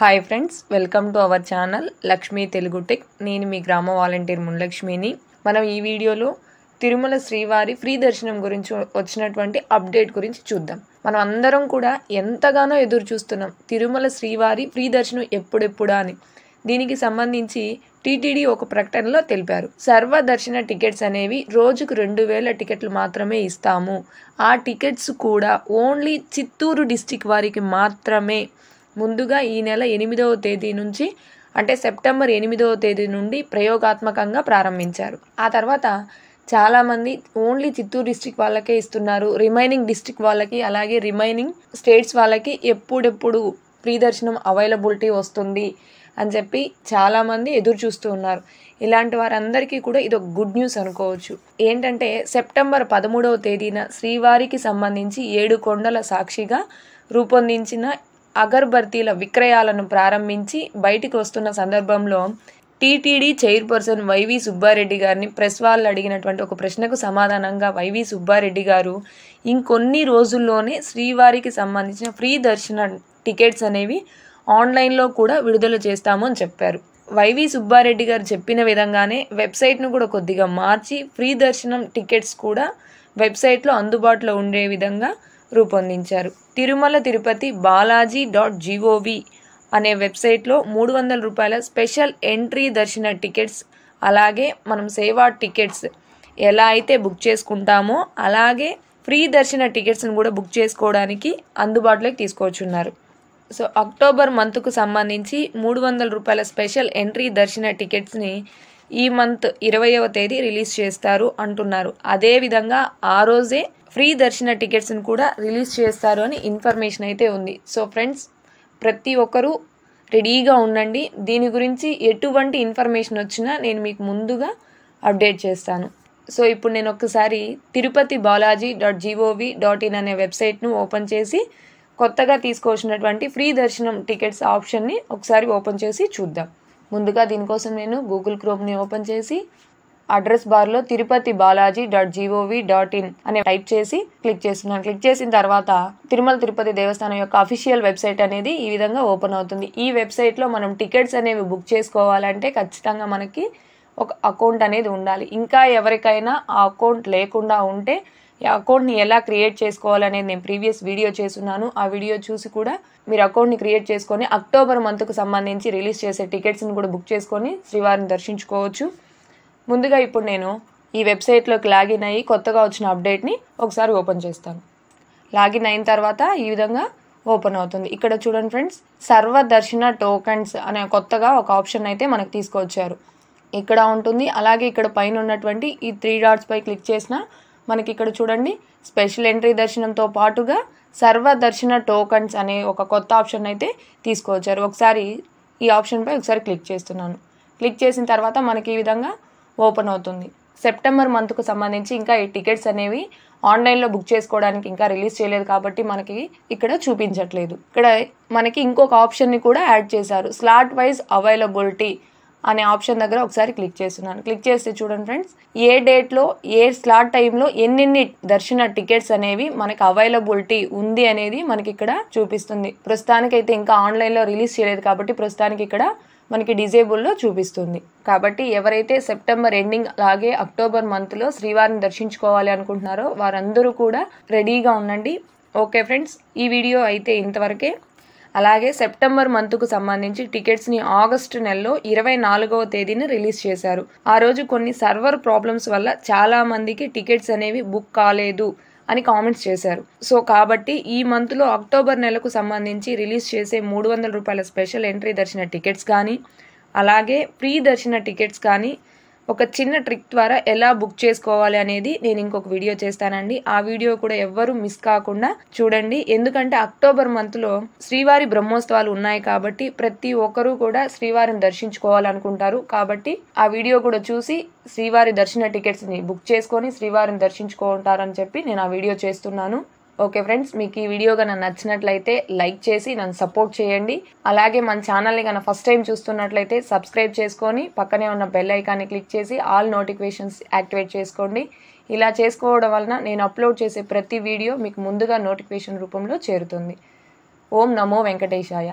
hi friends welcome to our channel Lakshmi Telugu tech నేను మీ గ్రామ వాలంటీర్ మున్లక్ష్మిని మనం ఈ వీడియోలో తిరుమల శ్రీవారి ఫ్రీ దర్శనం గురించి వచ్చినటువంటి అప్డేట్ గురించి చూద్దాం మనం అందరం కూడా ఎంతగానో ఎదురు చూస్తున్నాం తిరుమల శ్రీవారి ఫ్రీ దర్శనం ఎప్పుడెప్పుడా అని దీనికి సంబంధించి టీటీడీ ఒక ప్రకటనలో తెలిపారు సర్వ దర్శన టికెట్స్ అనేవి రోజుకు రెండు వేల టికెట్లు మాత్రమే ఇస్తాము ఆ టికెట్స్ కూడా ఓన్లీ చిత్తూరు డిస్టిక్ వారికి మాత్రమే ముందుగా ఈ నెల ఎనిమిదవ తేదీ నుంచి అంటే సెప్టెంబర్ ఎనిమిదవ తేదీ నుండి ప్రయోగాత్మకంగా ప్రారంభించారు ఆ తర్వాత చాలామంది ఓన్లీ చిత్తూరు డిస్టిక్ వాళ్ళకే ఇస్తున్నారు రిమైనింగ్ డిస్టిక్ వాళ్ళకి అలాగే రిమైనింగ్ స్టేట్స్ వాళ్ళకి ఎప్పుడెప్పుడు దర్శనం అవైలబిలిటీ వస్తుంది అని చెప్పి చాలామంది ఎదురు చూస్తూ ఉన్నారు ఇలాంటి వారందరికీ కూడా ఇది ఒక గుడ్ న్యూస్ అనుకోవచ్చు ఏంటంటే సెప్టెంబర్ పదమూడవ తేదీన శ్రీవారికి సంబంధించి ఏడు కొండల సాక్షిగా రూపొందించిన అగర్బత్తీల విక్రయాలను ప్రారంభించి బయటికి వస్తున్న సందర్భంలో టీటీడీ చైర్పర్సన్ వైవి సుబ్బారెడ్డి గారిని ప్రెస్ వాళ్ళు అడిగినటువంటి ఒక ప్రశ్నకు సమాధానంగా వైవి సుబ్బారెడ్డి గారు ఇంకొన్ని రోజుల్లోనే శ్రీవారికి సంబంధించిన ఫ్రీ దర్శన టికెట్స్ అనేవి ఆన్లైన్లో కూడా విడుదల చేస్తాము అని చెప్పారు వైవి సుబ్బారెడ్డి గారు చెప్పిన విధంగానే వెబ్సైట్ను కూడా కొద్దిగా మార్చి ఫ్రీ దర్శనం టికెట్స్ కూడా వెబ్సైట్లో అందుబాటులో ఉండే విధంగా రూపొందించారు తిరుమల తిరుపతి బాలాజీ డాట్ జీఓవి అనే వెబ్సైట్లో మూడు వందల రూపాయల స్పెషల్ ఎంట్రీ దర్శన టికెట్స్ అలాగే మనం సేవా టికెట్స్ ఎలా అయితే బుక్ చేసుకుంటామో అలాగే ఫ్రీ దర్శన టికెట్స్ని కూడా బుక్ చేసుకోవడానికి అందుబాటులోకి తీసుకొచ్చున్నారు సో అక్టోబర్ మంత్కు సంబంధించి మూడు వందల రూపాయల స్పెషల్ ఎంట్రీ దర్శన టికెట్స్ని ఈ మంత్ ఇరవైవ తేదీ రిలీజ్ చేస్తారు అంటున్నారు అదేవిధంగా ఆ రోజే ఫ్రీ దర్శన టికెట్స్ని కూడా రిలీజ్ చేస్తారు అని ఇన్ఫర్మేషన్ అయితే ఉంది సో ఫ్రెండ్స్ ప్రతి ఒక్కరూ రెడీగా ఉండండి దీని గురించి ఎటువంటి ఇన్ఫర్మేషన్ వచ్చినా నేను మీకు ముందుగా అప్డేట్ చేస్తాను సో ఇప్పుడు నేను ఒక్కసారి Tirupati Balaji dot G O V dot in అనే వెబ్సైట్ను ఓపెన్ చేసి కొత్తగా తీసుకొచ్చినటువంటి ఫ్రీ దర్శనం టికెట్స్ ఆప్షన్ని ఒకసారి ఓపెన్ చేసి చూద్దాం ముందుగా దీనికోసం నేను గూగుల్ క్రోమ్ని ఓపెన్ చేసి అడ్రస్ బార్లో Tirupati Balaji dot G O V dot in అని టైప్ చేసి క్లిక్ చేస్తున్నాను క్లిక్ చేసిన తర్వాత తిరుమల తిరుపతి దేవస్థానం యొక్క అఫీషియల్ వెబ్సైట్ అనేది ఈ విధంగా ఓపెన్ అవుతుంది ఈ వెబ్సైట్లో మనం టికెట్స్ అనేవి బుక్ చేసుకోవాలంటే ఖచ్చితంగా మనకి ఒక అకౌంట్ అనేది ఉండాలి ఇంకా ఎవరికైనా ఆ అకౌంట్ లేకుండా ఉంటే అకౌంట్ని ఎలా క్రియేట్ చేసుకోవాలనేది నేను ప్రీవియస్ వీడియో చేస్తున్నాను ఆ వీడియో చూసి కూడా మీరు అకౌంట్ని క్రియేట్ చేసుకొని అక్టోబర్ మంత్కు సంబంధించి రిలీజ్ చేసే టికెట్స్ని కూడా బుక్ చేసుకొని శ్రీవారిని దర్శించుకోవచ్చు ముందుగా ఇప్పుడు నేను ఈ వెబ్సైట్లోకి లాగిన్ అయ్యి కొత్తగా వచ్చిన అప్డేట్ని ఒకసారి ఓపెన్ చేస్తాను లాగిన్ అయిన తర్వాత ఈ విధంగా ఓపెన్ అవుతుంది ఇక్కడ చూడండి ఫ్రెండ్స్ సర్వ దర్శన అనే కొత్తగా ఒక ఆప్షన్ అయితే మనకు తీసుకొచ్చారు ఇక్కడ ఉంటుంది అలాగే ఇక్కడ పైన ఉన్నటువంటి ఈ త్రీ డాట్స్పై క్లిక్ చేసిన మనకి ఇక్కడ చూడండి స్పెషల్ ఎంట్రీ దర్శనంతో పాటుగా సర్వ దర్శన టోకన్స్ అనే ఒక కొత్త ఆప్షన్ అయితే తీసుకువచ్చారు ఒకసారి ఈ ఆప్షన్పై ఒకసారి క్లిక్ చేస్తున్నాను క్లిక్ చేసిన తర్వాత మనకి ఈ విధంగా ఓపెన్ అవుతుంది సెప్టెంబర్ మంత్కు సంబంధించి ఇంకా ఈ టికెట్స్ అనేవి ఆన్లైన్లో బుక్ చేసుకోవడానికి ఇంకా రిలీజ్ చేయలేదు కాబట్టి మనకి ఇక్కడ చూపించట్లేదు ఇక్కడ మనకి ఇంకొక ఆప్షన్ని కూడా యాడ్ చేశారు స్లాట్ వైజ్ అవైలబిలిటీ అనే ఆప్షన్ దగ్గర ఒకసారి క్లిక్ చేస్తున్నాను క్లిక్ చేస్తే చూడండి ఫ్రెండ్స్ ఏ డేట్లో ఏ స్లాట్ టైంలో ఎన్నెన్ని దర్శన టికెట్స్ అనేవి మనకి అవైలబిలిటీ ఉంది అనేది మనకి ఇక్కడ చూపిస్తుంది ప్రస్తుతానికైతే ఇంకా ఆన్లైన్లో రిలీజ్ చేయలేదు కాబట్టి ప్రస్తుతానికి ఇక్కడ మనకి డిజేబుల్లో చూపిస్తుంది కాబట్టి ఎవరైతే సెప్టెంబర్ ఎండింగ్ అలాగే అక్టోబర్ మంత్లో శ్రీవారిని దర్శించుకోవాలి అనుకుంటున్నారో వారందరూ కూడా రెడీగా ఉండండి ఓకే ఫ్రెండ్స్ ఈ వీడియో అయితే ఇంతవరకే అలాగే సెప్టెంబర్ మంత్కు సంబంధించి టికెట్స్ని ఆగస్టు నెలలో ఇరవై నాలుగవ తేదీని రిలీజ్ చేశారు ఆ రోజు కొన్ని సర్వర్ ప్రాబ్లమ్స్ వల్ల చాలా మందికి టికెట్స్ అనేవి బుక్ కాలేదు అని కామెంట్స్ చేశారు సో కాబట్టి ఈ మంత్లో అక్టోబర్ నెలకు సంబంధించి రిలీజ్ చేసే మూడు వందల రూపాయల స్పెషల్ ఎంట్రీ దర్శన టికెట్స్ కానీ అలాగే ప్రీ దర్శన టికెట్స్ కానీ ఒక చిన్న ట్రిక్ ద్వారా ఎలా బుక్ చేసుకోవాలి అనేది నేను ఇంకొక వీడియో చేస్తానండి ఆ వీడియో కూడా ఎవ్వరు మిస్ కాకుండా చూడండి ఎందుకంటే అక్టోబర్ మంత్లో శ్రీవారి బ్రహ్మోత్సవాలు ఉన్నాయి కాబట్టి ప్రతి ఒక్కరూ కూడా శ్రీవారిని దర్శించుకోవాలనుకుంటారు కాబట్టి ఆ వీడియో కూడా చూసి శ్రీవారి దర్శన టికెట్స్ని బుక్ చేసుకొని శ్రీవారిని దర్శించుకుంటారని చెప్పి నేను ఆ వీడియో చేస్తున్నాను ఓకే ఫ్రెండ్స్ మీకు ఈ వీడియో కనుక నచ్చినట్లయితే లైక్ చేసి నన్ను సపోర్ట్ చేయండి అలాగే మన ఛానల్ని కనుక ఫస్ట్ టైం చూస్తున్నట్లయితే సబ్స్క్రైబ్ చేసుకొని పక్కనే ఉన్న బెల్ ఐకాన్ని క్లిక్ చేసి ఆల్ నోటిఫికేషన్స్ యాక్టివేట్ చేసుకోండి ఇలా చేసుకోవడం వలన నేను అప్లోడ్ చేసే ప్రతి వీడియో మీకు ముందుగా నోటిఫికేషన్ రూపంలో చేరుతుంది ఓం నమో వెంకటేశాయ